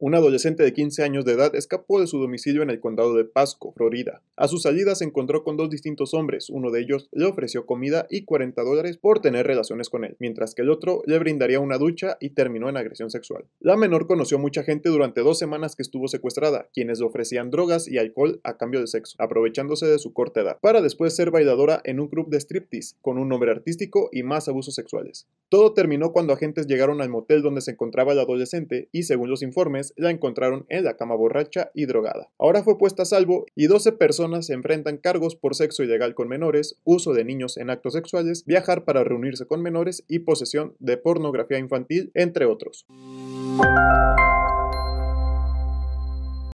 Un adolescente de 15 años de edad escapó de su domicilio en el condado de Pasco, Florida. A su salida se encontró con dos distintos hombres. Uno de ellos le ofreció comida y 40 dólares por tener relaciones con él, mientras que el otro le brindaría una ducha y terminó en agresión sexual. La menor conoció mucha gente durante dos semanas que estuvo secuestrada, quienes le ofrecían drogas y alcohol a cambio de sexo, aprovechándose de su corta edad, para después ser bailadora en un club de striptease con un nombre artístico y más abusos sexuales. Todo terminó cuando agentes llegaron al motel donde se encontraba el adolescente y, según los informes, la encontraron en la cama borracha y drogada. Ahora fue puesta a salvo y 12 personas se enfrentan cargos por sexo ilegal con menores, uso de niños en actos sexuales, viajar para reunirse con menores y posesión de pornografía infantil, entre otros.